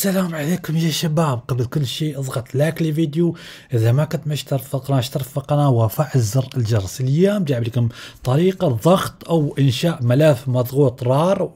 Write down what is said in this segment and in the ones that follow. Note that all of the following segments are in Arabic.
السلام عليكم يا شباب قبل كل شيء اضغط لايك للفيديو اذا ما كنت مشترك في القناه اشترك في القناه وفعل زر الجرس اليوم جايب لكم طريقه ضغط او انشاء ملف مضغوط رار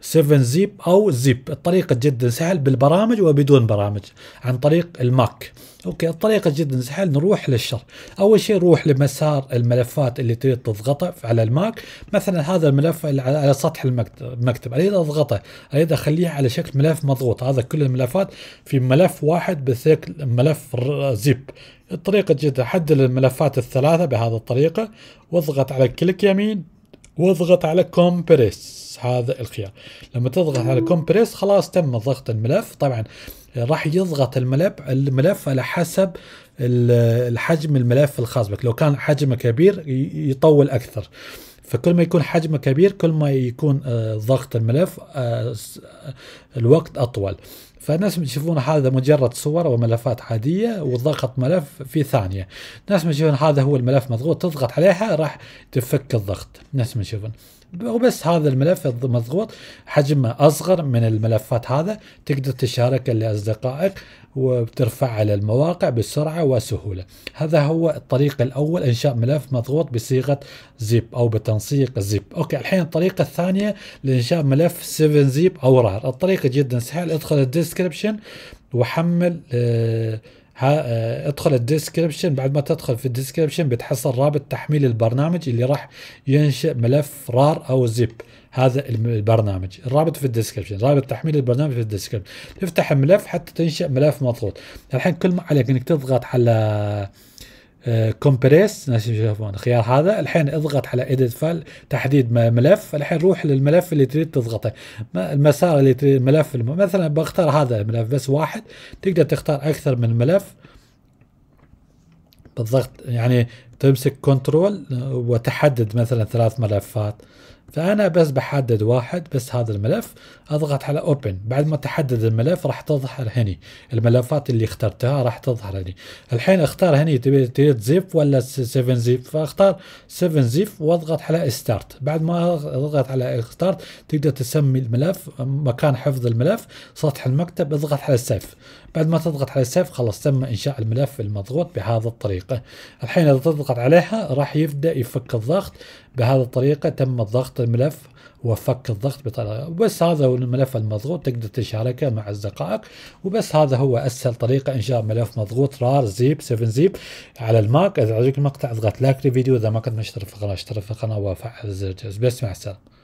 7 زيب او زيب الطريقه جدا سهل بالبرامج وبدون برامج عن طريق الماك اوكي الطريقه جدا سهل نروح للشرح اول شيء روح لمسار الملفات اللي تريد تضغطه على الماك مثلا هذا الملف على سطح المكتب اريد اضغطه اريد اخليه على شكل ملف مضغوط هذا لك كل الملفات في ملف واحد بثيك ملف زيب الطريقة جدا حدد الملفات الثلاثة بهذه الطريقة واضغط على كليك يمين واضغط على كومبريس هذا الخيار لما تضغط على كومبريس خلاص تم ضغط الملف طبعا راح يضغط الملف الملف على حسب الحجم الملف الخاص بك لو كان حجمه كبير يطول اكثر فكل ما يكون حجمه كبير كل ما يكون آه، ضغط الملف آه، آه، الوقت أطول فالناس يشوفون هذا مجرد صور وملفات عادية وضغط ملف في ثانية الناس يشوفون هذا هو الملف مضغوط تضغط عليها راح تفك الضغط الناس يشوفون وبس هذا الملف مضغوط حجمه اصغر من الملفات هذا تقدر تشاركه لاصدقائك وبترفع على المواقع بسرعه وسهوله. هذا هو الطريق الاول انشاء ملف مضغوط بصيغه زيب او بتنسيق زيب اوكي الحين الطريقه الثانيه لانشاء ملف 7 زيب او رار. الطريقه جدا سهله ادخل الديسكربشن وحمل آه ها آه، ادخل الديسكربشن بعد ما تدخل في الديسكربشن بتحصل رابط تحميل البرنامج اللي راح ينشئ ملف رار او زيب هذا البرنامج الرابط في الديسكربشن رابط تحميل البرنامج في الديسكربشن تفتح الملف حتى تنشئ ملف مضغوط الحين كل ما عليك انك تضغط على آه، كومبريس ناس يشوفون الخيار هذا الحين اضغط على اديت فايل تحديد ملف الحين روح للملف اللي تريد تضغطه المسار اللي تريد ملف مثلا بختار هذا الملف بس واحد تقدر تختار اكثر من ملف بالضغط يعني تمسك كنترول آه، وتحدد مثلا ثلاث ملفات فانا بس بحدد واحد بس هذا الملف اضغط على اوبن بعد ما تحدد الملف راح تظهر هني الملفات اللي اخترتها راح تظهر هني الحين اختار هني تبي تريد زيف ولا 7 زيف فاختار 7 زيف واضغط على ستارت بعد ما اضغط على ستارت تقدر تسمي الملف مكان حفظ الملف سطح المكتب اضغط على سيف بعد ما تضغط على سيف خلاص تم انشاء الملف المضغوط بهذه الطريقه الحين اذا تضغط يضغط عليها راح يبدا يفك الضغط بهذه الطريقه تم الضغط الملف وفك الضغط بطريقه بس هذا هو الملف المضغوط تقدر تشاركه مع اصدقائك وبس هذا هو اسهل طريقه انشاء ملف مضغوط رار زيب 7 زيب على الماك اذا عجبك المقطع اضغط لايك للفيديو اذا ما كنت مشترك في القناه اشترك في القناه وفعل زر الجرس بس مع السلامه